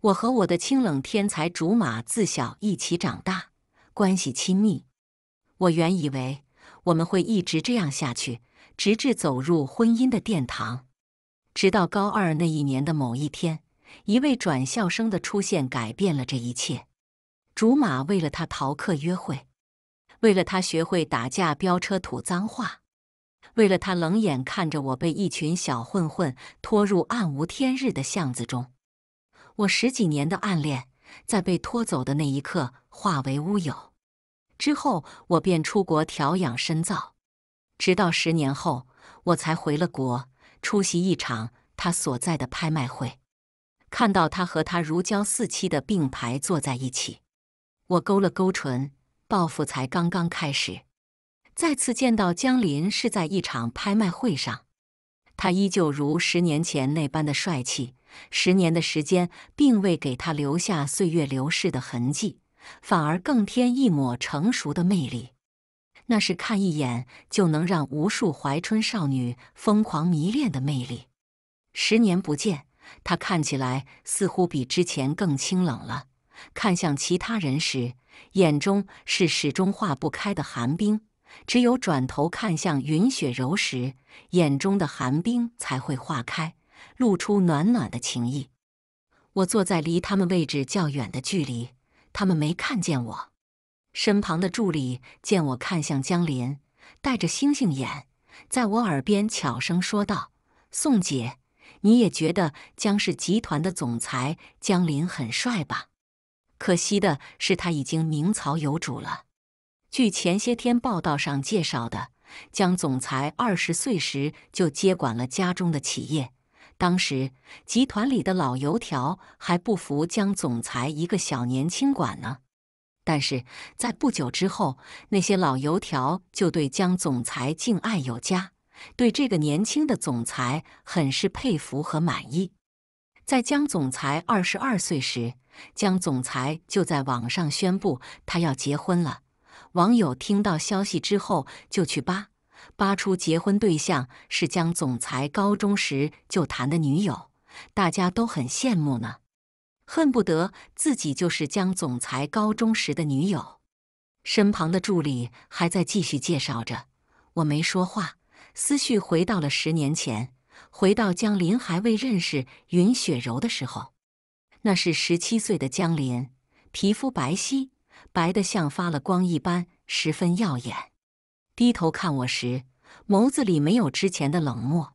我和我的清冷天才竹马自小一起长大，关系亲密。我原以为我们会一直这样下去，直至走入婚姻的殿堂。直到高二那一年的某一天，一位转校生的出现改变了这一切。竹马为了他逃课约会，为了他学会打架飙车吐脏话，为了他冷眼看着我被一群小混混拖入暗无天日的巷子中。我十几年的暗恋，在被拖走的那一刻化为乌有。之后，我便出国调养深造，直到十年后，我才回了国，出席一场他所在的拍卖会。看到他和他如胶似漆的并排坐在一起，我勾了勾唇，报复才刚刚开始。再次见到江林是在一场拍卖会上，他依旧如十年前那般的帅气。十年的时间并未给她留下岁月流逝的痕迹，反而更添一抹成熟的魅力。那是看一眼就能让无数怀春少女疯狂迷恋的魅力。十年不见，她看起来似乎比之前更清冷了。看向其他人时，眼中是始终化不开的寒冰；只有转头看向云雪柔时，眼中的寒冰才会化开。露出暖暖的情意。我坐在离他们位置较远的距离，他们没看见我。身旁的助理见我看向江林，带着星星眼，在我耳边悄声说道：“宋姐，你也觉得江氏集团的总裁江林很帅吧？可惜的是，他已经名草有主了。据前些天报道上介绍的，江总裁二十岁时就接管了家中的企业。”当时集团里的老油条还不服江总裁一个小年轻管呢，但是在不久之后，那些老油条就对江总裁敬爱有加，对这个年轻的总裁很是佩服和满意。在江总裁二十二岁时，江总裁就在网上宣布他要结婚了。网友听到消息之后就去扒。扒出结婚对象是江总裁高中时就谈的女友，大家都很羡慕呢，恨不得自己就是江总裁高中时的女友。身旁的助理还在继续介绍着，我没说话，思绪回到了十年前，回到江林还未认识云雪柔的时候。那是十七岁的江林，皮肤白皙，白的像发了光一般，十分耀眼。低头看我时，眸子里没有之前的冷漠，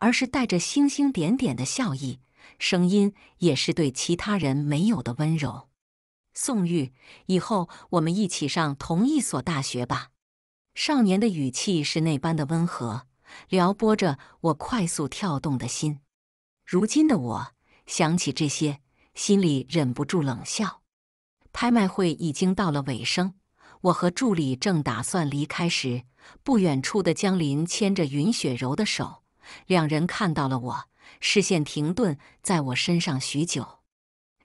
而是带着星星点点的笑意，声音也是对其他人没有的温柔。宋玉，以后我们一起上同一所大学吧。少年的语气是那般的温和，撩拨着我快速跳动的心。如今的我想起这些，心里忍不住冷笑。拍卖会已经到了尾声。我和助理正打算离开时，不远处的江林牵着云雪柔的手，两人看到了我，视线停顿在我身上许久。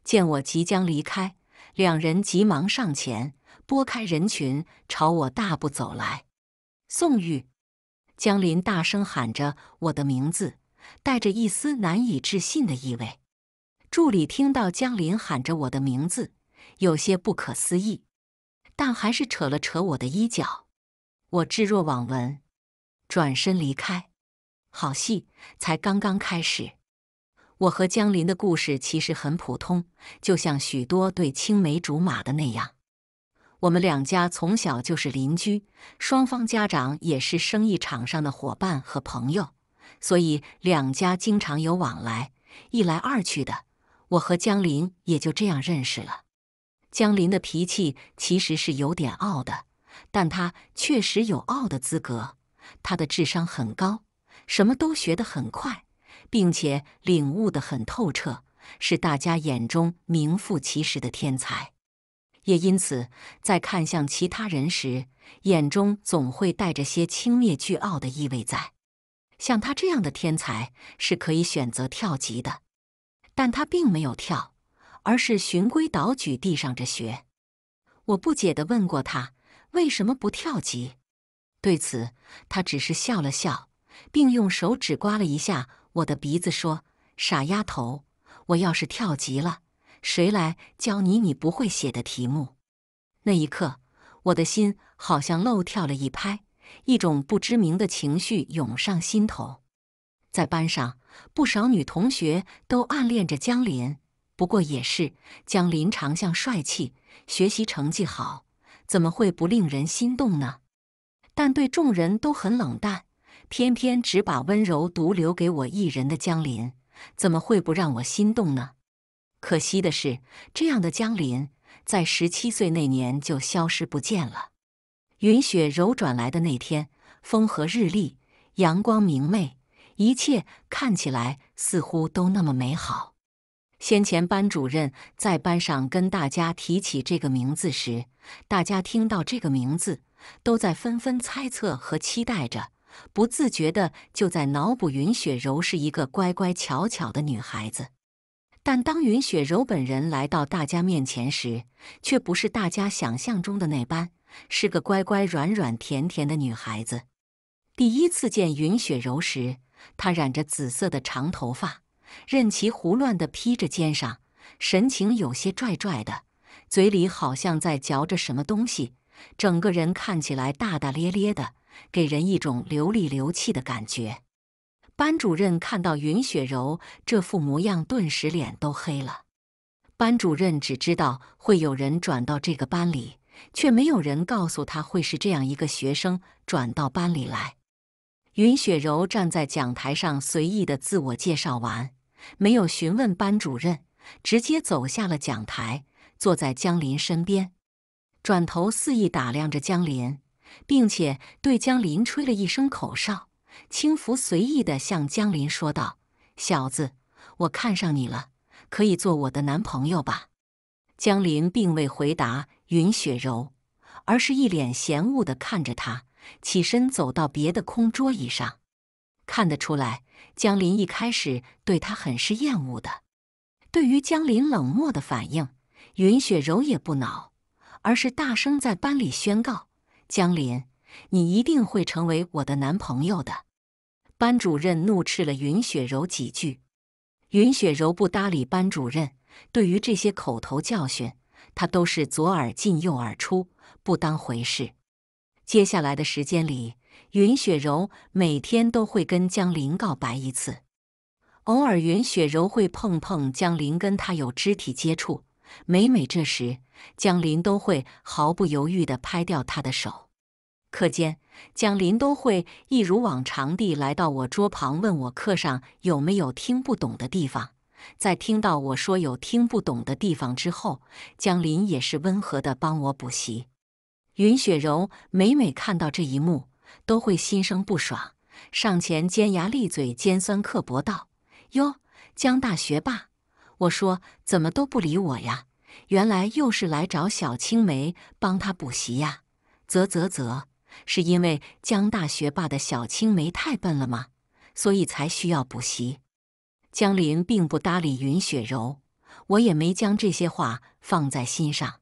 见我即将离开，两人急忙上前，拨开人群，朝我大步走来。宋玉，江林大声喊着我的名字，带着一丝难以置信的意味。助理听到江林喊着我的名字，有些不可思议。但还是扯了扯我的衣角，我置若罔闻，转身离开。好戏才刚刚开始。我和江林的故事其实很普通，就像许多对青梅竹马的那样。我们两家从小就是邻居，双方家长也是生意场上的伙伴和朋友，所以两家经常有往来。一来二去的，我和江林也就这样认识了。江林的脾气其实是有点傲的，但他确实有傲的资格。他的智商很高，什么都学得很快，并且领悟得很透彻，是大家眼中名副其实的天才。也因此，在看向其他人时，眼中总会带着些轻蔑、倨傲的意味。在像他这样的天才，是可以选择跳级的，但他并没有跳。而是循规蹈矩地上着学。我不解地问过他为什么不跳级，对此他只是笑了笑，并用手指刮了一下我的鼻子，说：“傻丫头，我要是跳级了，谁来教你你不会写的题目？”那一刻，我的心好像漏跳了一拍，一种不知名的情绪涌上心头。在班上，不少女同学都暗恋着江林。不过也是，江林长相帅气，学习成绩好，怎么会不令人心动呢？但对众人都很冷淡，偏偏只把温柔独留给我一人的江林，怎么会不让我心动呢？可惜的是，这样的江林在十七岁那年就消失不见了。云雪柔转来的那天，风和日丽，阳光明媚，一切看起来似乎都那么美好。先前班主任在班上跟大家提起这个名字时，大家听到这个名字都在纷纷猜测和期待着，不自觉的就在脑补云雪柔是一个乖乖巧巧的女孩子。但当云雪柔本人来到大家面前时，却不是大家想象中的那般，是个乖乖软软甜甜的女孩子。第一次见云雪柔时，她染着紫色的长头发。任其胡乱地披着肩上，神情有些拽拽的，嘴里好像在嚼着什么东西，整个人看起来大大咧咧的，给人一种流里流气的感觉。班主任看到云雪柔这副模样，顿时脸都黑了。班主任只知道会有人转到这个班里，却没有人告诉他会是这样一个学生转到班里来。云雪柔站在讲台上，随意地自我介绍完。没有询问班主任，直接走下了讲台，坐在江林身边，转头肆意打量着江林，并且对江林吹了一声口哨，轻浮随意地向江林说道：“小子，我看上你了，可以做我的男朋友吧？”江林并未回答云雪柔，而是一脸嫌恶地看着他，起身走到别的空桌椅上。看得出来，江林一开始对他很是厌恶的。对于江林冷漠的反应，云雪柔也不恼，而是大声在班里宣告：“江林，你一定会成为我的男朋友的。”班主任怒斥了云雪柔几句，云雪柔不搭理班主任。对于这些口头教训，她都是左耳进右耳出，不当回事。接下来的时间里。云雪柔每天都会跟江林告白一次，偶尔云雪柔会碰碰江林，跟他有肢体接触。每每这时，江林都会毫不犹豫地拍掉他的手。课间，江林都会一如往常地来到我桌旁，问我课上有没有听不懂的地方。在听到我说有听不懂的地方之后，江林也是温和地帮我补习。云雪柔每每看到这一幕。都会心生不爽，上前尖牙利嘴、尖酸刻薄道：“哟，江大学霸，我说怎么都不理我呀？原来又是来找小青梅帮他补习呀？啧啧啧，是因为江大学霸的小青梅太笨了吗？所以才需要补习？”江林并不搭理云雪柔，我也没将这些话放在心上，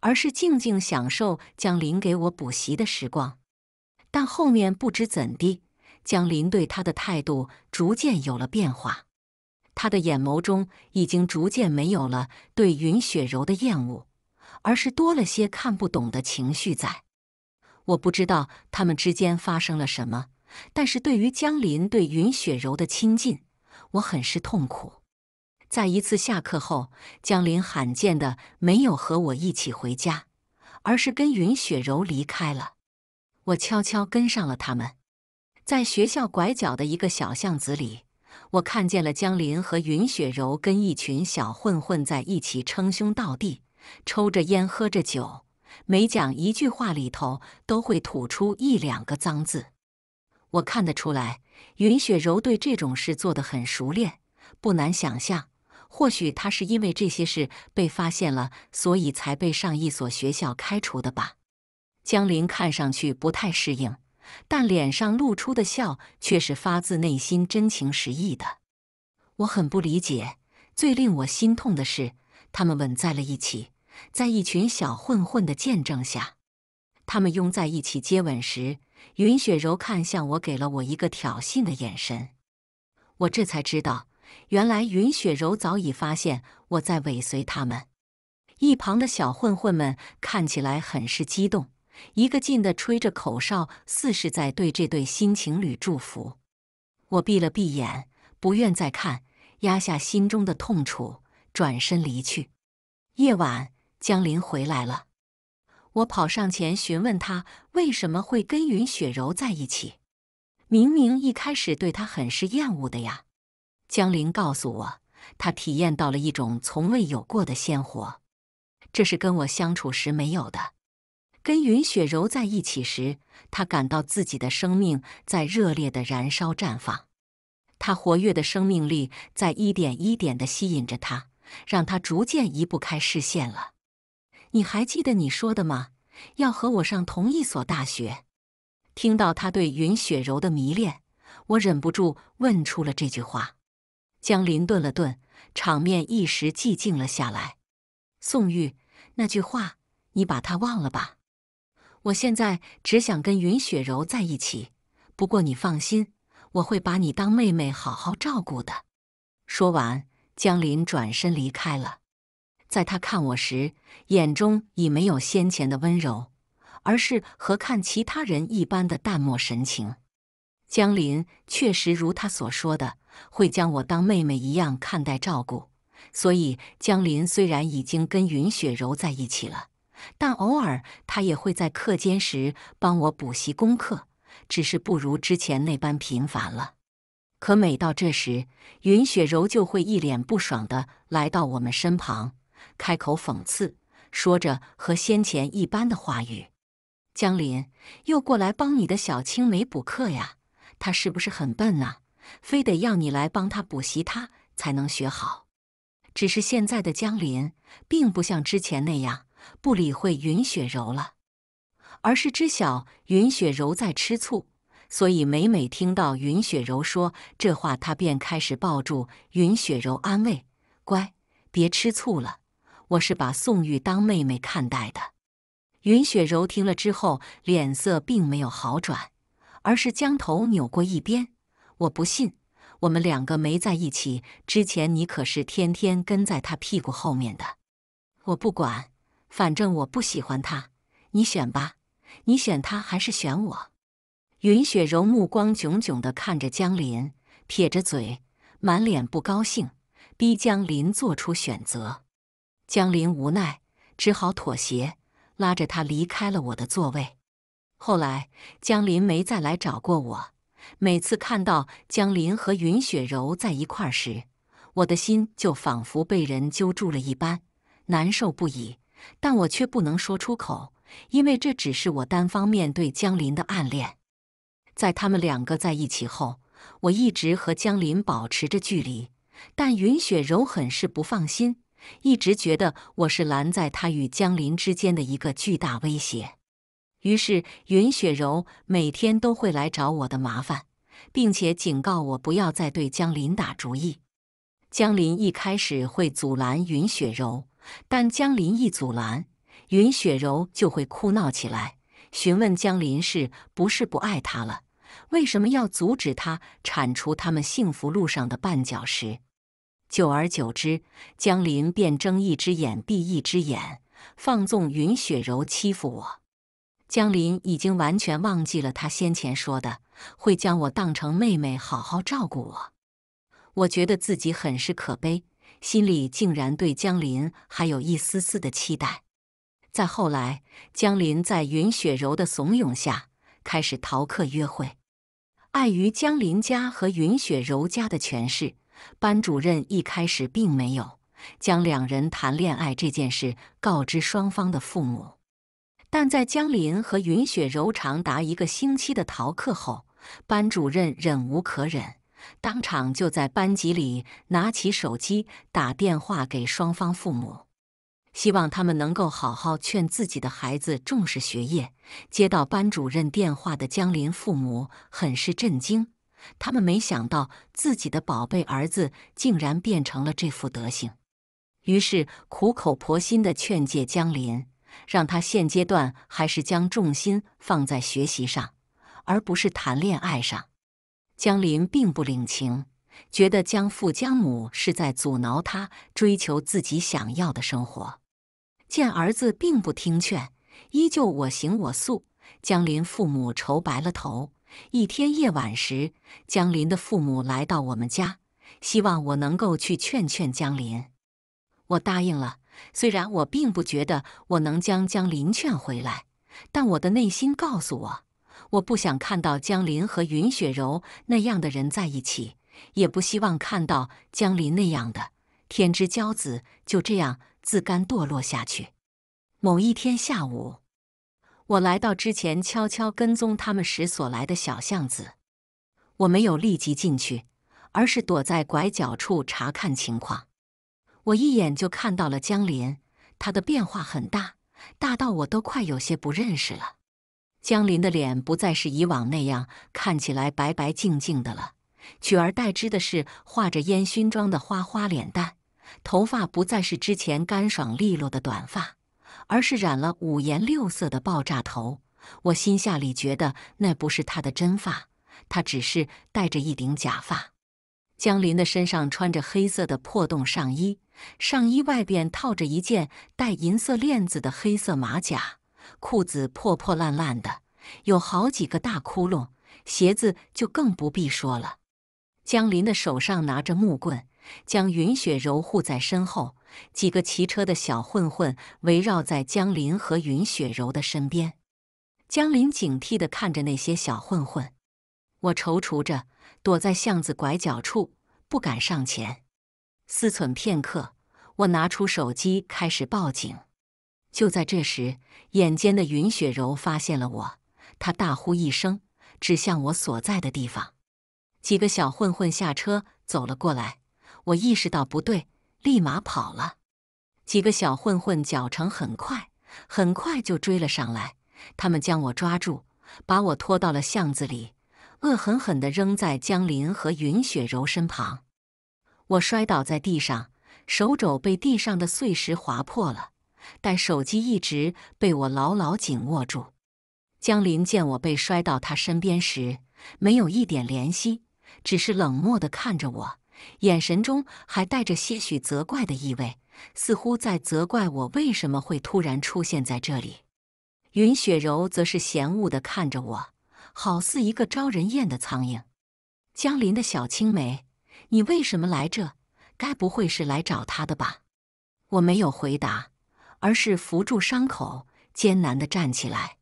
而是静静享受江林给我补习的时光。后面不知怎地，江林对他的态度逐渐有了变化，他的眼眸中已经逐渐没有了对云雪柔的厌恶，而是多了些看不懂的情绪。在我不知道他们之间发生了什么，但是对于江林对云雪柔的亲近，我很是痛苦。在一次下课后，江林罕见的没有和我一起回家，而是跟云雪柔离开了。我悄悄跟上了他们，在学校拐角的一个小巷子里，我看见了江林和云雪柔跟一群小混混在一起称兄道弟，抽着烟喝着酒，每讲一句话里头都会吐出一两个脏字。我看得出来，云雪柔对这种事做得很熟练，不难想象，或许他是因为这些事被发现了，所以才被上一所学校开除的吧。江林看上去不太适应，但脸上露出的笑却是发自内心、真情实意的。我很不理解，最令我心痛的是，他们吻在了一起，在一群小混混的见证下，他们拥在一起接吻时，云雪柔看向我，给了我一个挑衅的眼神。我这才知道，原来云雪柔早已发现我在尾随他们。一旁的小混混们看起来很是激动。一个劲的吹着口哨，似是在对这对新情侣祝福。我闭了闭眼，不愿再看，压下心中的痛楚，转身离去。夜晚，江林回来了，我跑上前询问他为什么会跟云雪柔在一起。明明一开始对他很是厌恶的呀。江林告诉我，他体验到了一种从未有过的鲜活，这是跟我相处时没有的。跟云雪柔在一起时，他感到自己的生命在热烈的燃烧绽放，他活跃的生命力在一点一点的吸引着他，让他逐渐移不开视线了。你还记得你说的吗？要和我上同一所大学。听到他对云雪柔的迷恋，我忍不住问出了这句话。江林顿了顿，场面一时寂静了下来。宋玉，那句话你把它忘了吧。我现在只想跟云雪柔在一起，不过你放心，我会把你当妹妹好好照顾的。说完，江林转身离开了。在他看我时，眼中已没有先前的温柔，而是和看其他人一般的淡漠神情。江林确实如他所说的，会将我当妹妹一样看待照顾。所以，江林虽然已经跟云雪柔在一起了。但偶尔，他也会在课间时帮我补习功课，只是不如之前那般频繁了。可每到这时，云雪柔就会一脸不爽地来到我们身旁，开口讽刺，说着和先前一般的话语：“江林又过来帮你的小青梅补课呀？他是不是很笨啊？非得要你来帮他补习，他才能学好。”只是现在的江林，并不像之前那样。不理会云雪柔了，而是知晓云雪柔在吃醋，所以每每听到云雪柔说这话，他便开始抱住云雪柔安慰：“乖，别吃醋了，我是把宋玉当妹妹看待的。”云雪柔听了之后，脸色并没有好转，而是将头扭过一边：“我不信，我们两个没在一起之前，你可是天天跟在他屁股后面的。”我不管。反正我不喜欢他，你选吧，你选他还是选我？云雪柔目光炯炯的看着江林，撇着嘴，满脸不高兴，逼江林做出选择。江林无奈，只好妥协，拉着他离开了我的座位。后来，江林没再来找过我。每次看到江林和云雪柔在一块时，我的心就仿佛被人揪住了一般，难受不已。但我却不能说出口，因为这只是我单方面对江林的暗恋。在他们两个在一起后，我一直和江林保持着距离，但云雪柔很是不放心，一直觉得我是拦在他与江林之间的一个巨大威胁。于是，云雪柔每天都会来找我的麻烦，并且警告我不要再对江林打主意。江林一开始会阻拦云雪柔。但江林一阻拦，云雪柔就会哭闹起来，询问江林是不是不爱她了？为什么要阻止他铲除他们幸福路上的绊脚石？久而久之，江林便睁一只眼闭一只眼，放纵云雪柔欺负我。江林已经完全忘记了他先前说的会将我当成妹妹好好照顾我。我觉得自己很是可悲。心里竟然对江林还有一丝丝的期待。再后来，江林在云雪柔的怂恿下开始逃课约会。碍于江林家和云雪柔家的权势，班主任一开始并没有将两人谈恋爱这件事告知双方的父母。但在江林和云雪柔长达一个星期的逃课后，班主任忍无可忍。当场就在班级里拿起手机打电话给双方父母，希望他们能够好好劝自己的孩子重视学业。接到班主任电话的江林父母很是震惊，他们没想到自己的宝贝儿子竟然变成了这副德行。于是苦口婆心的劝诫江林，让他现阶段还是将重心放在学习上，而不是谈恋爱上。江林并不领情，觉得江父江母是在阻挠他追求自己想要的生活。见儿子并不听劝，依旧我行我素，江林父母愁白了头。一天夜晚时，江林的父母来到我们家，希望我能够去劝劝江林。我答应了，虽然我并不觉得我能将江林劝回来，但我的内心告诉我。我不想看到江林和云雪柔那样的人在一起，也不希望看到江林那样的天之骄子就这样自甘堕落下去。某一天下午，我来到之前悄悄跟踪他们时所来的小巷子，我没有立即进去，而是躲在拐角处查看情况。我一眼就看到了江林，他的变化很大，大到我都快有些不认识了。江林的脸不再是以往那样看起来白白净净的了，取而代之的是画着烟熏妆的花花脸蛋。头发不再是之前干爽利落的短发，而是染了五颜六色的爆炸头。我心下里觉得那不是他的真发，他只是戴着一顶假发。江林的身上穿着黑色的破洞上衣，上衣外边套着一件带银色链子的黑色马甲。裤子破破烂烂的，有好几个大窟窿，鞋子就更不必说了。江林的手上拿着木棍，将云雪柔护在身后。几个骑车的小混混围绕在江林和云雪柔的身边。江林警惕地看着那些小混混。我踌躇着躲在巷子拐角处，不敢上前。思忖片刻，我拿出手机开始报警。就在这时，眼尖的云雪柔发现了我，她大呼一声，指向我所在的地方。几个小混混下车走了过来，我意识到不对，立马跑了。几个小混混脚程很快，很快就追了上来。他们将我抓住，把我拖到了巷子里，恶狠狠地扔在江林和云雪柔身旁。我摔倒在地上，手肘被地上的碎石划破了。但手机一直被我牢牢紧握住。江林见我被摔到他身边时，没有一点怜惜，只是冷漠的看着我，眼神中还带着些许责怪的意味，似乎在责怪我为什么会突然出现在这里。云雪柔则是嫌恶的看着我，好似一个招人厌的苍蝇。江林的小青梅，你为什么来这？该不会是来找他的吧？我没有回答。而是扶住伤口，艰难地站起来。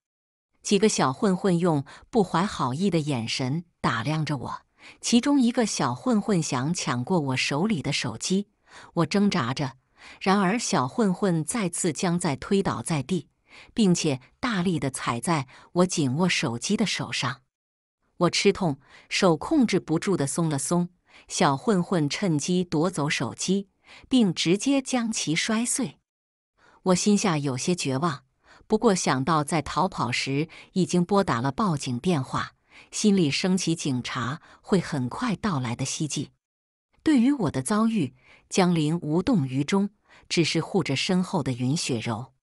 几个小混混用不怀好意的眼神打量着我，其中一个小混混想抢过我手里的手机，我挣扎着，然而小混混再次将再推倒在地，并且大力地踩在我紧握手机的手上。我吃痛，手控制不住地松了松，小混混趁机夺走手机，并直接将其摔碎。我心下有些绝望，不过想到在逃跑时已经拨打了报警电话，心里升起警察会很快到来的希冀。对于我的遭遇，江林无动于衷，只是护着身后的云雪柔。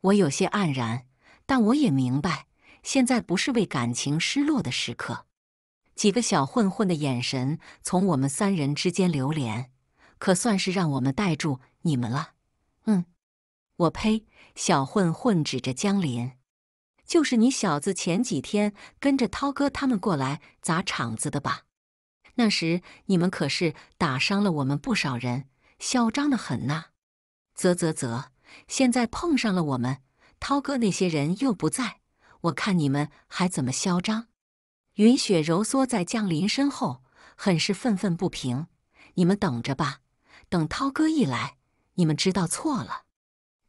我有些黯然，但我也明白，现在不是为感情失落的时刻。几个小混混的眼神从我们三人之间流连，可算是让我们逮住你们了。嗯。我呸！小混混指着江林，就是你小子前几天跟着涛哥他们过来砸场子的吧？那时你们可是打伤了我们不少人，嚣张的很呐！啧啧啧，现在碰上了我们，涛哥那些人又不在，我看你们还怎么嚣张！云雪揉缩在江林身后，很是愤愤不平：“你们等着吧，等涛哥一来，你们知道错了。”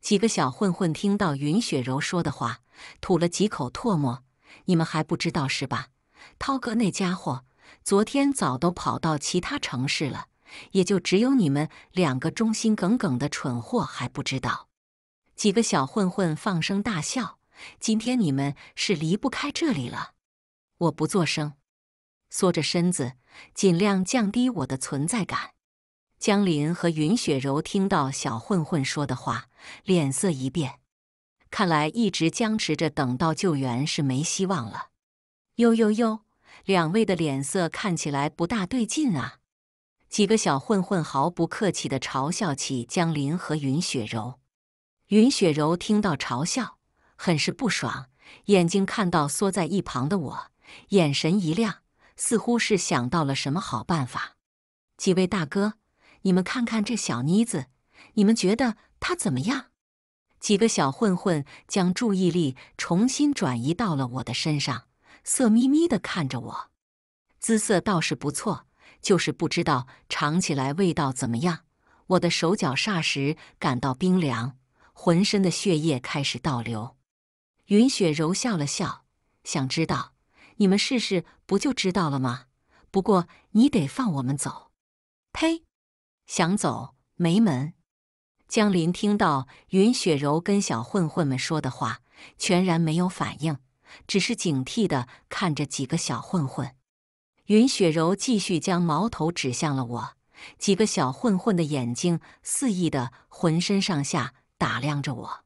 几个小混混听到云雪柔说的话，吐了几口唾沫：“你们还不知道是吧？涛哥那家伙昨天早都跑到其他城市了，也就只有你们两个忠心耿耿的蠢货还不知道。”几个小混混放声大笑：“今天你们是离不开这里了！”我不作声，缩着身子，尽量降低我的存在感。江林和云雪柔听到小混混说的话，脸色一变。看来一直僵持着，等到救援是没希望了。哟哟哟，两位的脸色看起来不大对劲啊！几个小混混毫不客气的嘲笑起江林和云雪柔。云雪柔听到嘲笑，很是不爽，眼睛看到缩在一旁的我，眼神一亮，似乎是想到了什么好办法。几位大哥。你们看看这小妮子，你们觉得她怎么样？几个小混混将注意力重新转移到了我的身上，色眯眯的看着我。姿色倒是不错，就是不知道尝起来味道怎么样。我的手脚霎时感到冰凉，浑身的血液开始倒流。云雪柔笑了笑，想知道你们试试不就知道了吗？不过你得放我们走。呸！想走没门！江林听到云雪柔跟小混混们说的话，全然没有反应，只是警惕的看着几个小混混。云雪柔继续将矛头指向了我，几个小混混的眼睛肆意的浑身上下打量着我。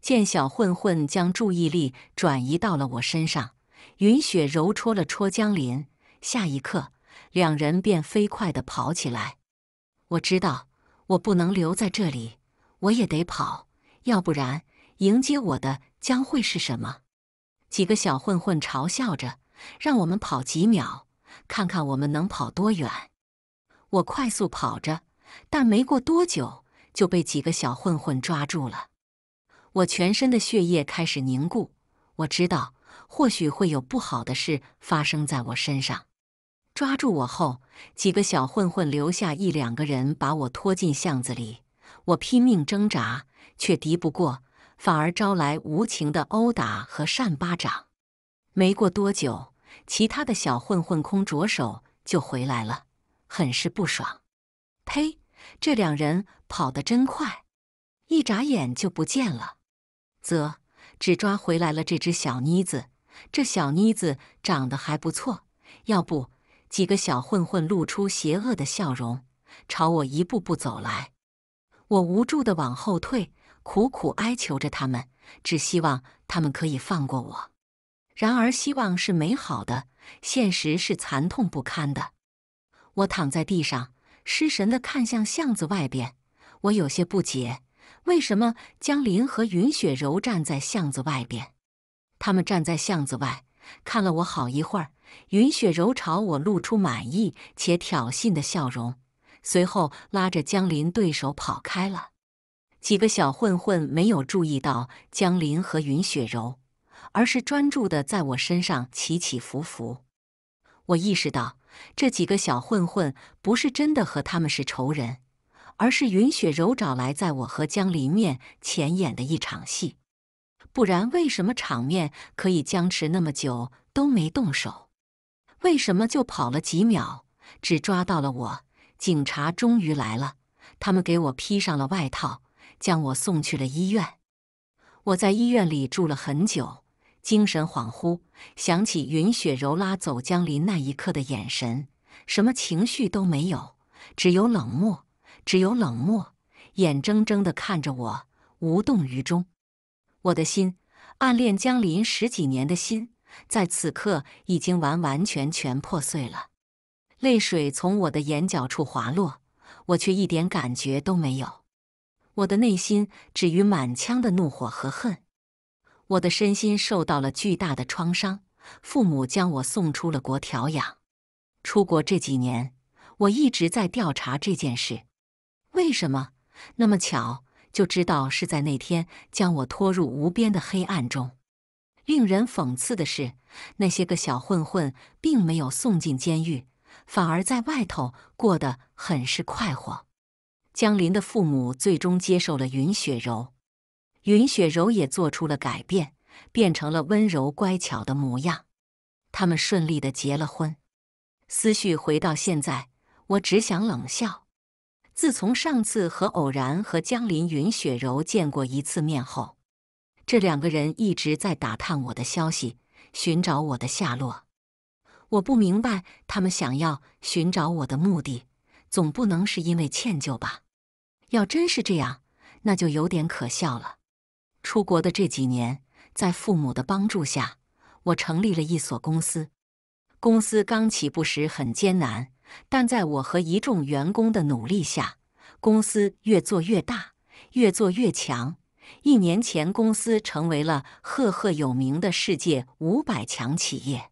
见小混混将注意力转移到了我身上，云雪柔戳了戳江林，下一刻，两人便飞快的跑起来。我知道，我不能留在这里，我也得跑，要不然迎接我的将会是什么？几个小混混嘲笑着，让我们跑几秒，看看我们能跑多远。我快速跑着，但没过多久就被几个小混混抓住了。我全身的血液开始凝固，我知道，或许会有不好的事发生在我身上。抓住我后，几个小混混留下一两个人，把我拖进巷子里。我拼命挣扎，却敌不过，反而招来无情的殴打和扇巴掌。没过多久，其他的小混混空着手就回来了，很是不爽。呸！这两人跑得真快，一眨眼就不见了。啧，只抓回来了这只小妮子。这小妮子长得还不错，要不。几个小混混露出邪恶的笑容，朝我一步步走来。我无助地往后退，苦苦哀求着他们，只希望他们可以放过我。然而，希望是美好的，现实是惨痛不堪的。我躺在地上，失神地看向巷子外边。我有些不解，为什么江林和云雪柔站在巷子外边？他们站在巷子外，看了我好一会儿。云雪柔朝我露出满意且挑衅的笑容，随后拉着江林对手跑开了。几个小混混没有注意到江林和云雪柔，而是专注地在我身上起起伏伏。我意识到，这几个小混混不是真的和他们是仇人，而是云雪柔找来在我和江林面前演的一场戏。不然，为什么场面可以僵持那么久都没动手？为什么就跑了几秒，只抓到了我？警察终于来了，他们给我披上了外套，将我送去了医院。我在医院里住了很久，精神恍惚，想起云雪柔拉走江林那一刻的眼神，什么情绪都没有，只有冷漠，只有冷漠，眼睁睁的看着我，无动于衷。我的心，暗恋江林十几年的心。在此刻，已经完完全全破碎了。泪水从我的眼角处滑落，我却一点感觉都没有。我的内心止于满腔的怒火和恨。我的身心受到了巨大的创伤，父母将我送出了国调养。出国这几年，我一直在调查这件事。为什么那么巧，就知道是在那天将我拖入无边的黑暗中？令人讽刺的是，那些个小混混并没有送进监狱，反而在外头过得很是快活。江林的父母最终接受了云雪柔，云雪柔也做出了改变，变成了温柔乖巧的模样。他们顺利的结了婚。思绪回到现在，我只想冷笑。自从上次和偶然和江林、云雪柔见过一次面后。这两个人一直在打探我的消息，寻找我的下落。我不明白他们想要寻找我的目的，总不能是因为歉疚吧？要真是这样，那就有点可笑了。出国的这几年，在父母的帮助下，我成立了一所公司。公司刚起步时很艰难，但在我和一众员工的努力下，公司越做越大，越做越强。一年前，公司成为了赫赫有名的世界五百强企业。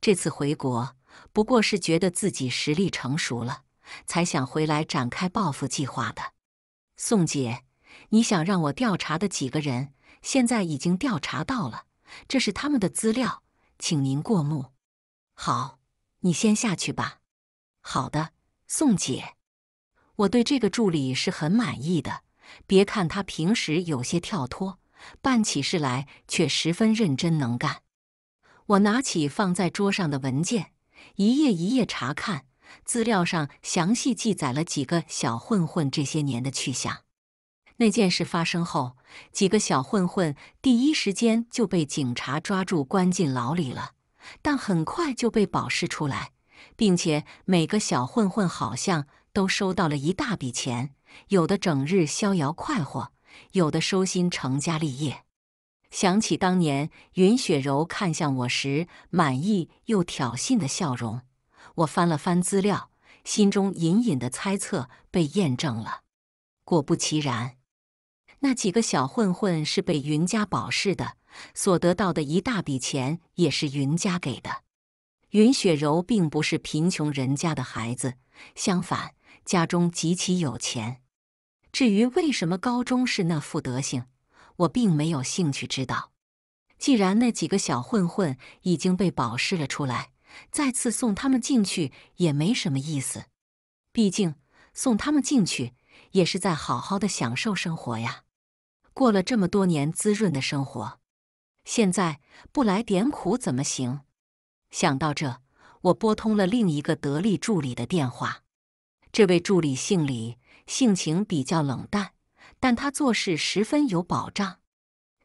这次回国，不过是觉得自己实力成熟了，才想回来展开报复计划的。宋姐，你想让我调查的几个人，现在已经调查到了，这是他们的资料，请您过目。好，你先下去吧。好的，宋姐，我对这个助理是很满意的。别看他平时有些跳脱，办起事来却十分认真能干。我拿起放在桌上的文件，一页一页查看。资料上详细记载了几个小混混这些年的去向。那件事发生后，几个小混混第一时间就被警察抓住，关进牢里了。但很快就被保释出来，并且每个小混混好像都收到了一大笔钱。有的整日逍遥快活，有的收心成家立业。想起当年云雪柔看向我时满意又挑衅的笑容，我翻了翻资料，心中隐隐的猜测被验证了。果不其然，那几个小混混是被云家保释的，所得到的一大笔钱也是云家给的。云雪柔并不是贫穷人家的孩子，相反。家中极其有钱。至于为什么高中是那副德行，我并没有兴趣知道。既然那几个小混混已经被保释了出来，再次送他们进去也没什么意思。毕竟送他们进去也是在好好的享受生活呀。过了这么多年滋润的生活，现在不来点苦怎么行？想到这，我拨通了另一个得力助理的电话。这位助理姓李，性情比较冷淡，但他做事十分有保障。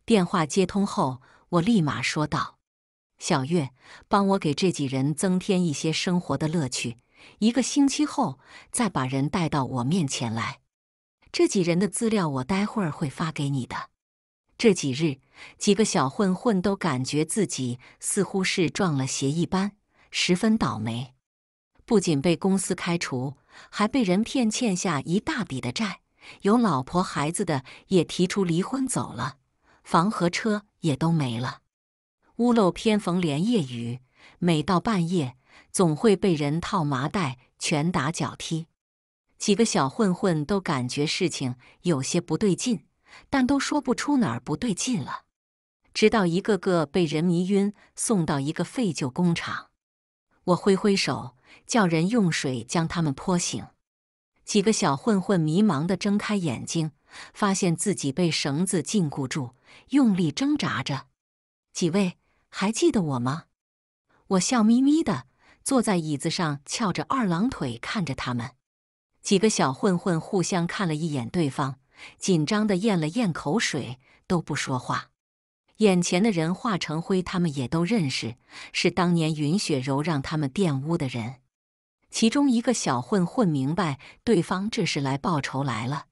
电话接通后，我立马说道：“小月，帮我给这几人增添一些生活的乐趣，一个星期后再把人带到我面前来。这几人的资料我待会儿会发给你的。”这几日，几个小混混都感觉自己似乎是撞了邪一般，十分倒霉，不仅被公司开除。还被人骗，欠下一大笔的债。有老婆孩子的也提出离婚走了，房和车也都没了。屋漏偏逢连夜雨，每到半夜总会被人套麻袋、拳打脚踢。几个小混混都感觉事情有些不对劲，但都说不出哪儿不对劲了。直到一个个被人迷晕，送到一个废旧工厂，我挥挥手。叫人用水将他们泼醒，几个小混混迷茫地睁开眼睛，发现自己被绳子禁锢住，用力挣扎着。几位还记得我吗？我笑眯眯的坐在椅子上，翘着二郎腿看着他们。几个小混混互相看了一眼，对方紧张的咽了咽口水，都不说话。眼前的人化成灰，他们也都认识，是当年云雪柔让他们玷污的人。其中一个小混混明白对方这是来报仇来了，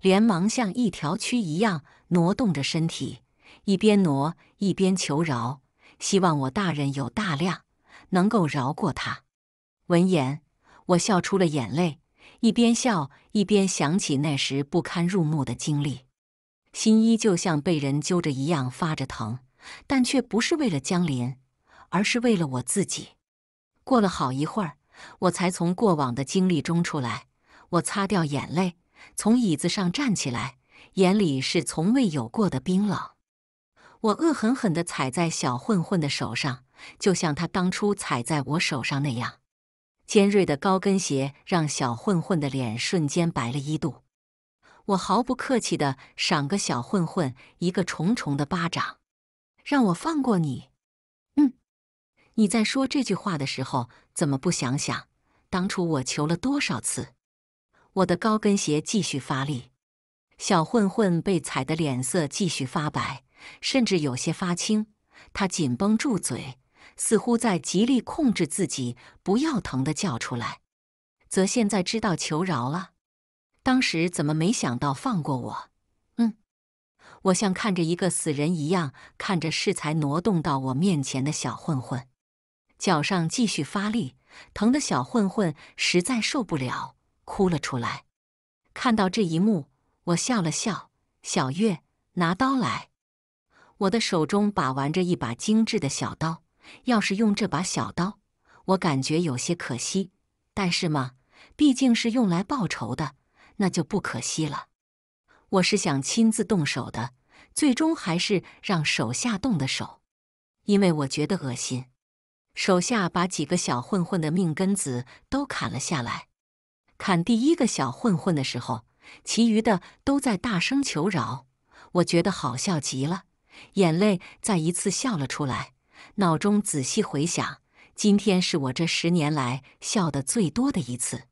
连忙像一条蛆一样挪动着身体，一边挪一边求饶，希望我大人有大量，能够饶过他。闻言，我笑出了眼泪，一边笑一边想起那时不堪入目的经历，心依旧像被人揪着一样发着疼，但却不是为了江林，而是为了我自己。过了好一会儿。我才从过往的经历中出来，我擦掉眼泪，从椅子上站起来，眼里是从未有过的冰冷。我恶狠狠地踩在小混混的手上，就像他当初踩在我手上那样。尖锐的高跟鞋让小混混的脸瞬间白了一度。我毫不客气地赏个小混混一个重重的巴掌，让我放过你。你在说这句话的时候，怎么不想想，当初我求了多少次？我的高跟鞋继续发力，小混混被踩得脸色继续发白，甚至有些发青。他紧绷住嘴，似乎在极力控制自己，不要疼的叫出来。则现在知道求饶了，当时怎么没想到放过我？嗯，我像看着一个死人一样看着适才挪动到我面前的小混混。脚上继续发力，疼的小混混实在受不了，哭了出来。看到这一幕，我笑了笑。小月，拿刀来。我的手中把玩着一把精致的小刀，要是用这把小刀，我感觉有些可惜。但是嘛，毕竟是用来报仇的，那就不可惜了。我是想亲自动手的，最终还是让手下动的手，因为我觉得恶心。手下把几个小混混的命根子都砍了下来。砍第一个小混混的时候，其余的都在大声求饶。我觉得好笑极了，眼泪再一次笑了出来。脑中仔细回想，今天是我这十年来笑得最多的一次。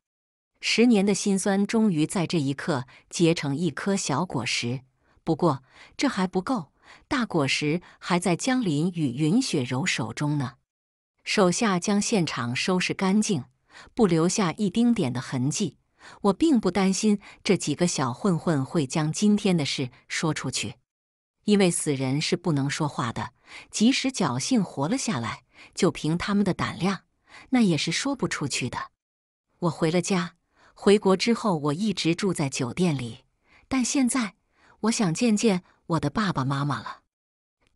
十年的辛酸终于在这一刻结成一颗小果实。不过这还不够，大果实还在江林与云雪柔手中呢。手下将现场收拾干净，不留下一丁点的痕迹。我并不担心这几个小混混会将今天的事说出去，因为死人是不能说话的。即使侥幸活了下来，就凭他们的胆量，那也是说不出去的。我回了家，回国之后我一直住在酒店里，但现在我想见见我的爸爸妈妈了。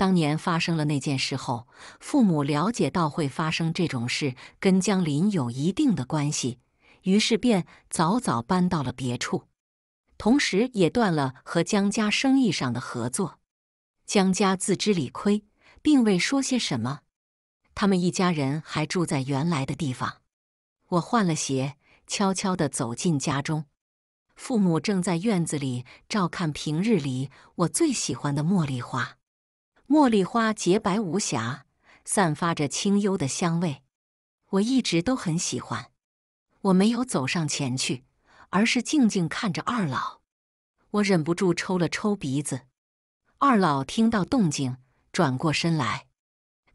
当年发生了那件事后，父母了解到会发生这种事跟江林有一定的关系，于是便早早搬到了别处，同时也断了和江家生意上的合作。江家自知理亏，并未说些什么。他们一家人还住在原来的地方。我换了鞋，悄悄的走进家中，父母正在院子里照看平日里我最喜欢的茉莉花。茉莉花洁白无瑕，散发着清幽的香味。我一直都很喜欢。我没有走上前去，而是静静看着二老。我忍不住抽了抽鼻子。二老听到动静，转过身来，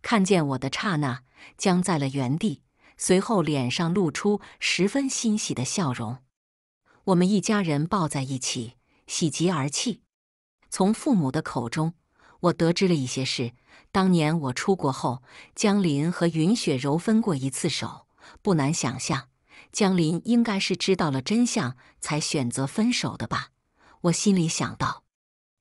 看见我的刹那，僵在了原地，随后脸上露出十分欣喜的笑容。我们一家人抱在一起，喜极而泣。从父母的口中。我得知了一些事。当年我出国后，江林和云雪柔分过一次手。不难想象，江林应该是知道了真相才选择分手的吧？我心里想到。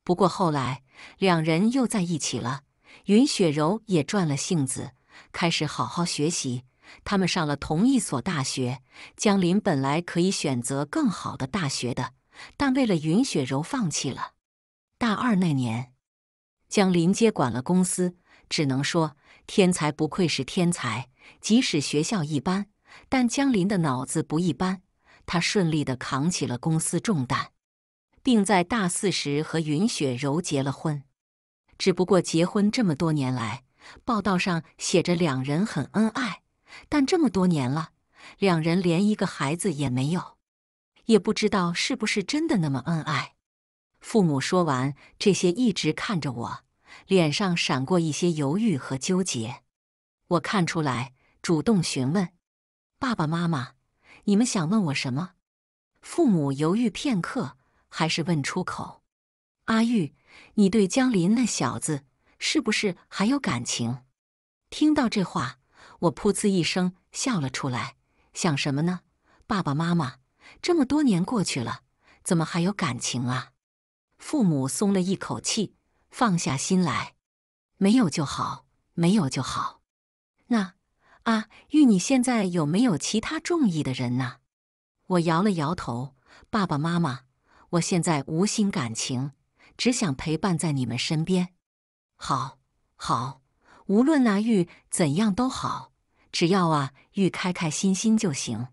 不过后来两人又在一起了，云雪柔也转了性子，开始好好学习。他们上了同一所大学。江林本来可以选择更好的大学的，但为了云雪柔，放弃了。大二那年。江林接管了公司，只能说天才不愧是天才。即使学校一般，但江林的脑子不一般，他顺利的扛起了公司重担，并在大四时和云雪柔结了婚。只不过结婚这么多年来，报道上写着两人很恩爱，但这么多年了，两人连一个孩子也没有，也不知道是不是真的那么恩爱。父母说完这些，一直看着我，脸上闪过一些犹豫和纠结。我看出来，主动询问：“爸爸妈妈，你们想问我什么？”父母犹豫片刻，还是问出口：“阿玉，你对江林那小子是不是还有感情？”听到这话，我噗呲一声笑了出来：“想什么呢？爸爸妈妈，这么多年过去了，怎么还有感情啊？”父母松了一口气，放下心来，没有就好，没有就好。那啊玉，你现在有没有其他中意的人呢？我摇了摇头。爸爸妈妈，我现在无心感情，只想陪伴在你们身边。好，好，无论那玉怎样都好，只要啊玉开开心心就行。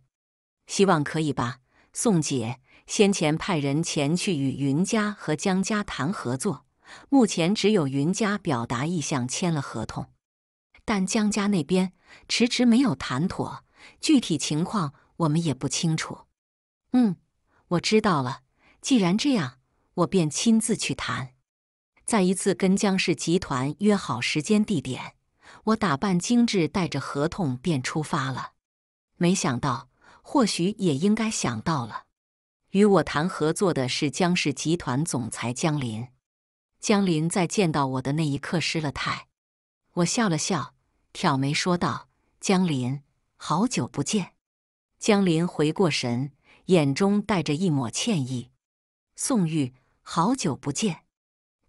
希望可以吧，宋姐。先前派人前去与云家和江家谈合作，目前只有云家表达意向签了合同，但江家那边迟迟没有谈妥，具体情况我们也不清楚。嗯，我知道了。既然这样，我便亲自去谈。再一次跟江氏集团约好时间地点，我打扮精致，带着合同便出发了。没想到，或许也应该想到了。与我谈合作的是江氏集团总裁江林。江林在见到我的那一刻失了态，我笑了笑，挑眉说道：“江林，好久不见。”江林回过神，眼中带着一抹歉意：“宋玉，好久不见。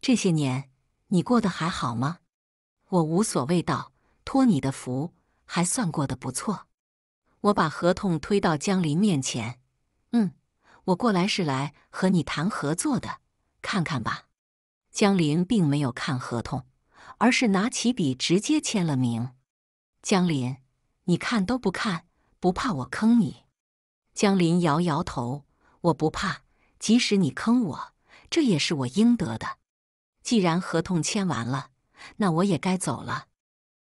这些年你过得还好吗？”我无所谓道：“托你的福，还算过得不错。”我把合同推到江林面前。我过来是来和你谈合作的，看看吧。江林并没有看合同，而是拿起笔直接签了名。江林，你看都不看，不怕我坑你？江林摇摇头，我不怕，即使你坑我，这也是我应得的。既然合同签完了，那我也该走了。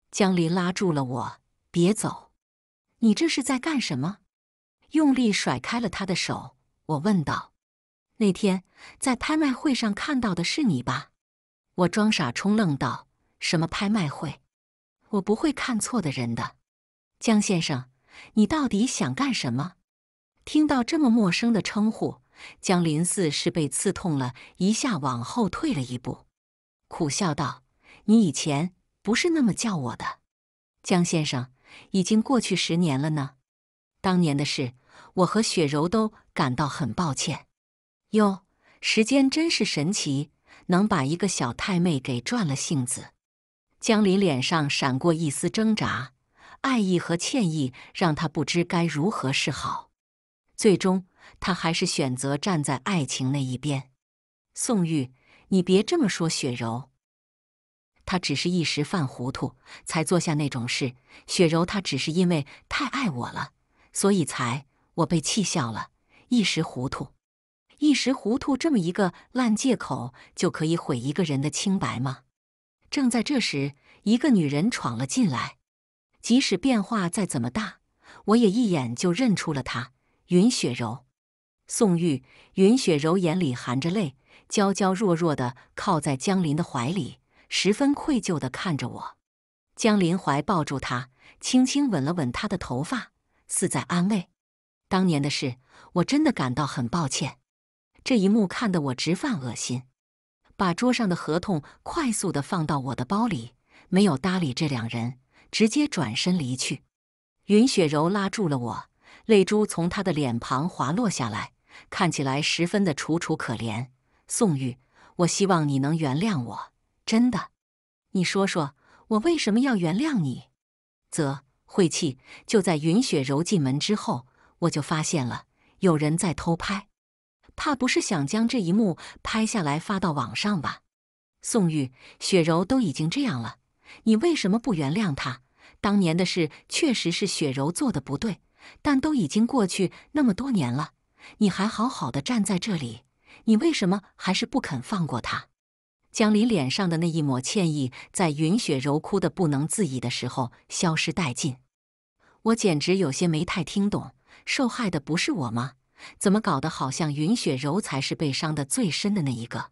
江林拉住了我，别走！你这是在干什么？用力甩开了他的手。我问道：“那天在拍卖会上看到的是你吧？”我装傻充愣道：“什么拍卖会？我不会看错的人的。”江先生，你到底想干什么？听到这么陌生的称呼，江林寺是被刺痛了一下，往后退了一步，苦笑道：“你以前不是那么叫我的。”江先生，已经过去十年了呢。当年的事，我和雪柔都。感到很抱歉哟，时间真是神奇，能把一个小太妹给转了性子。江离脸上闪过一丝挣扎，爱意和歉意让他不知该如何是好。最终，他还是选择站在爱情那一边。宋玉，你别这么说，雪柔，她只是一时犯糊涂才做下那种事。雪柔，她只是因为太爱我了，所以才我被气笑了。一时糊涂，一时糊涂，这么一个烂借口就可以毁一个人的清白吗？正在这时，一个女人闯了进来。即使变化再怎么大，我也一眼就认出了她——云雪柔。宋玉，云雪柔眼里含着泪，娇娇弱弱的靠在江林的怀里，十分愧疚的看着我。江林怀抱住她，轻轻吻了吻她的头发，似在安慰。当年的事，我真的感到很抱歉。这一幕看得我直犯恶心，把桌上的合同快速的放到我的包里，没有搭理这两人，直接转身离去。云雪柔拉住了我，泪珠从她的脸庞滑落下来，看起来十分的楚楚可怜。宋玉，我希望你能原谅我，真的。你说说，我为什么要原谅你？啧，晦气！就在云雪柔进门之后。我就发现了有人在偷拍，怕不是想将这一幕拍下来发到网上吧？宋玉，雪柔都已经这样了，你为什么不原谅他？当年的事确实是雪柔做的不对，但都已经过去那么多年了，你还好好的站在这里，你为什么还是不肯放过他？江离脸上的那一抹歉意，在云雪柔哭得不能自已的时候消失殆尽，我简直有些没太听懂。受害的不是我吗？怎么搞得好像云雪柔才是被伤的最深的那一个？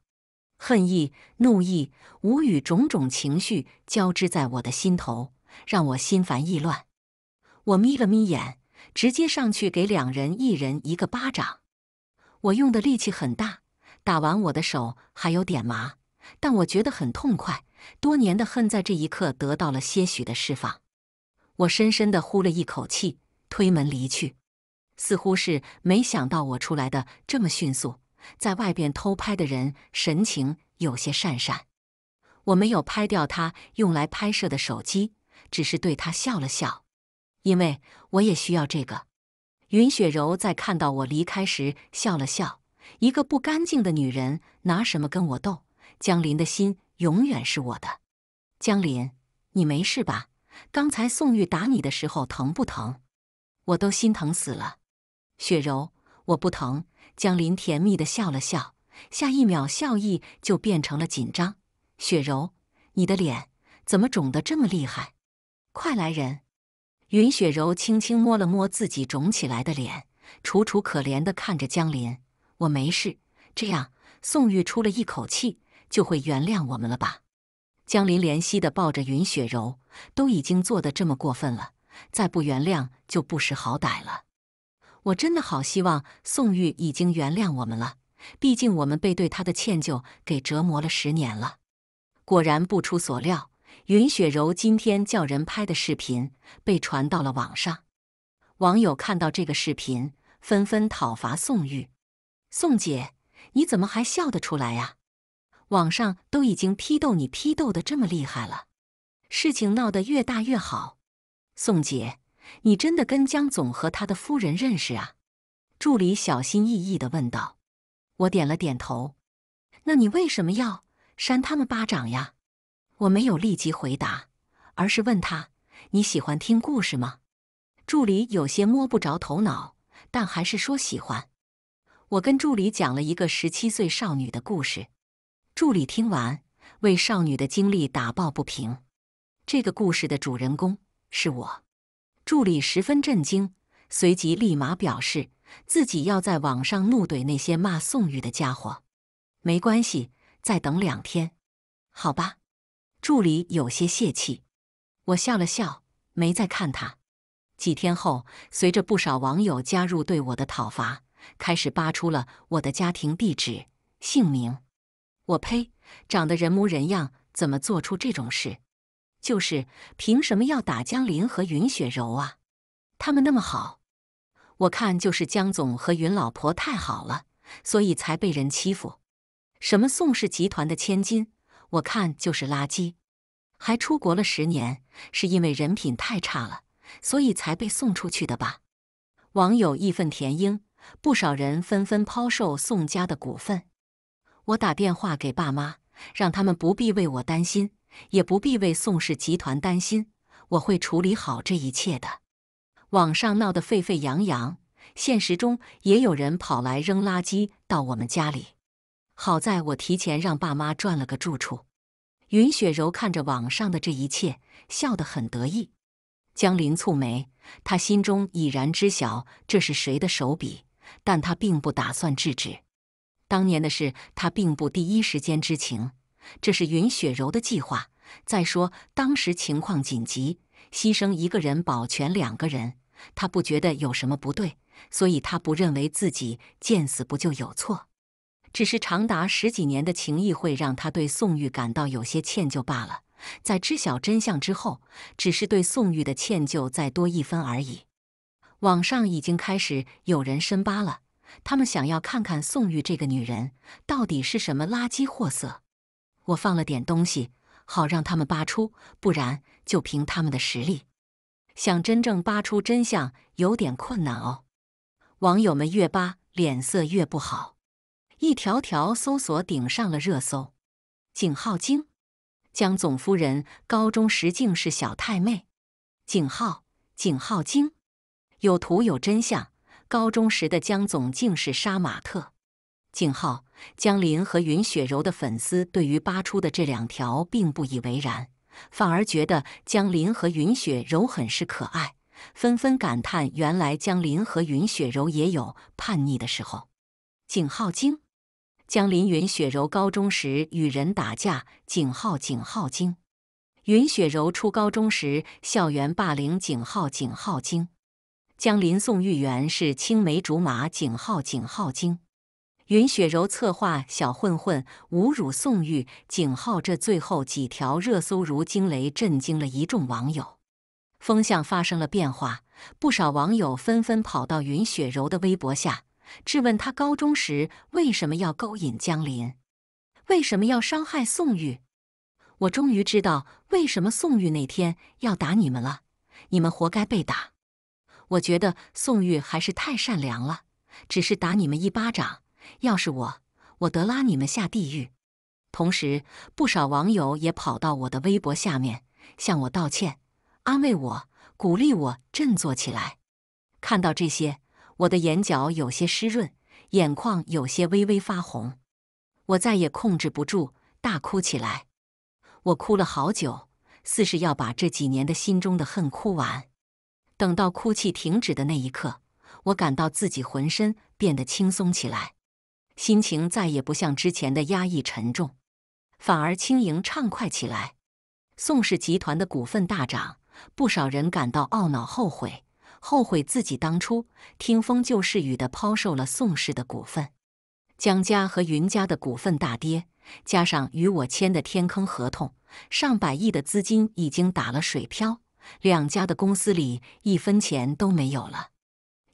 恨意、怒意、无语，种种情绪交织在我的心头，让我心烦意乱。我眯了眯眼，直接上去给两人一人一个巴掌。我用的力气很大，打完我的手还有点麻，但我觉得很痛快。多年的恨在这一刻得到了些许的释放。我深深的呼了一口气，推门离去。似乎是没想到我出来的这么迅速，在外边偷拍的人神情有些讪讪。我没有拍掉他用来拍摄的手机，只是对他笑了笑，因为我也需要这个。云雪柔在看到我离开时笑了笑。一个不干净的女人拿什么跟我斗？江林的心永远是我的。江林，你没事吧？刚才宋玉打你的时候疼不疼？我都心疼死了。雪柔，我不疼。江林甜蜜的笑了笑，下一秒笑意就变成了紧张。雪柔，你的脸怎么肿得这么厉害？快来人！云雪柔轻轻摸了摸自己肿起来的脸，楚楚可怜的看着江林：“我没事。”这样，宋玉出了一口气，就会原谅我们了吧？江林怜惜的抱着云雪柔，都已经做得这么过分了，再不原谅就不识好歹了。我真的好希望宋玉已经原谅我们了，毕竟我们被对他的歉疚给折磨了十年了。果然不出所料，云雪柔今天叫人拍的视频被传到了网上，网友看到这个视频，纷纷讨伐宋玉。宋姐，你怎么还笑得出来呀？网上都已经批斗你，批斗得这么厉害了，事情闹得越大越好，宋姐。你真的跟江总和他的夫人认识啊？助理小心翼翼地问道。我点了点头。那你为什么要扇他们巴掌呀？我没有立即回答，而是问他：“你喜欢听故事吗？”助理有些摸不着头脑，但还是说喜欢。我跟助理讲了一个十七岁少女的故事。助理听完，为少女的经历打抱不平。这个故事的主人公是我。助理十分震惊，随即立马表示自己要在网上怒怼那些骂宋玉的家伙。没关系，再等两天，好吧。助理有些泄气，我笑了笑，没再看他。几天后，随着不少网友加入对我的讨伐，开始扒出了我的家庭地址、姓名。我呸，长得人模人样，怎么做出这种事？就是凭什么要打江林和云雪柔啊？他们那么好，我看就是江总和云老婆太好了，所以才被人欺负。什么宋氏集团的千金，我看就是垃圾，还出国了十年，是因为人品太差了，所以才被送出去的吧？网友义愤填膺，不少人纷纷抛售宋家的股份。我打电话给爸妈，让他们不必为我担心。也不必为宋氏集团担心，我会处理好这一切的。网上闹得沸沸扬扬，现实中也有人跑来扔垃圾到我们家里。好在我提前让爸妈转了个住处。云雪柔看着网上的这一切，笑得很得意。江林蹙眉，他心中已然知晓这是谁的手笔，但他并不打算制止。当年的事，他并不第一时间知情。这是云雪柔的计划。再说，当时情况紧急，牺牲一个人保全两个人，他不觉得有什么不对，所以他不认为自己见死不救有错。只是长达十几年的情谊会让他对宋玉感到有些歉疚罢了。在知晓真相之后，只是对宋玉的歉疚再多一分而已。网上已经开始有人深扒了，他们想要看看宋玉这个女人到底是什么垃圾货色。我放了点东西，好让他们扒出，不然就凭他们的实力，想真正扒出真相有点困难哦。网友们越扒脸色越不好，一条条搜索顶上了热搜。景浩京，江总夫人高中时竟是小太妹。景浩，景浩京，有图有真相，高中时的江总竟是杀马特。景浩、江林和云雪柔的粉丝对于扒出的这两条并不以为然，反而觉得江林和云雪柔很是可爱，纷纷感叹：“原来江林和云雪柔也有叛逆的时候。”景浩惊，江林、云雪柔高中时与人打架；景浩、景浩惊，云雪柔初高中时校园霸凌；景浩、景浩惊，江林、宋玉元是青梅竹马；景浩、景浩惊。云雪柔策划小混混侮辱宋玉，景浩这最后几条热搜如惊雷，震惊了一众网友。风向发生了变化，不少网友纷纷跑到云雪柔的微博下，质问她高中时为什么要勾引江林，为什么要伤害宋玉？我终于知道为什么宋玉那天要打你们了，你们活该被打。我觉得宋玉还是太善良了，只是打你们一巴掌。要是我，我得拉你们下地狱。同时，不少网友也跑到我的微博下面向我道歉，安慰我，鼓励我振作起来。看到这些，我的眼角有些湿润，眼眶有些微微发红。我再也控制不住，大哭起来。我哭了好久，似是要把这几年的心中的恨哭完。等到哭泣停止的那一刻，我感到自己浑身变得轻松起来。心情再也不像之前的压抑沉重，反而轻盈畅快起来。宋氏集团的股份大涨，不少人感到懊恼后悔，后悔自己当初听风就是雨的抛售了宋氏的股份。江家和云家的股份大跌，加上与我签的天坑合同，上百亿的资金已经打了水漂，两家的公司里一分钱都没有了。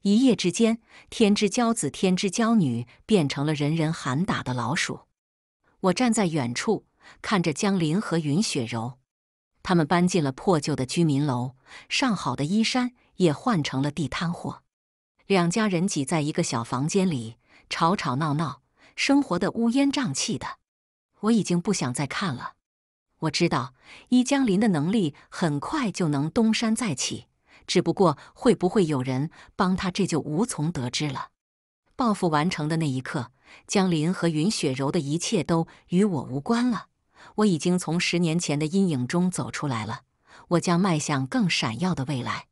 一夜之间，天之骄子、天之骄女变成了人人喊打的老鼠。我站在远处看着江林和云雪柔，他们搬进了破旧的居民楼，上好的衣衫也换成了地摊货。两家人挤在一个小房间里，吵吵闹闹，生活的乌烟瘴气的。我已经不想再看了。我知道，依江林的能力，很快就能东山再起。只不过会不会有人帮他，这就无从得知了。报复完成的那一刻，江林和云雪柔的一切都与我无关了。我已经从十年前的阴影中走出来了，我将迈向更闪耀的未来。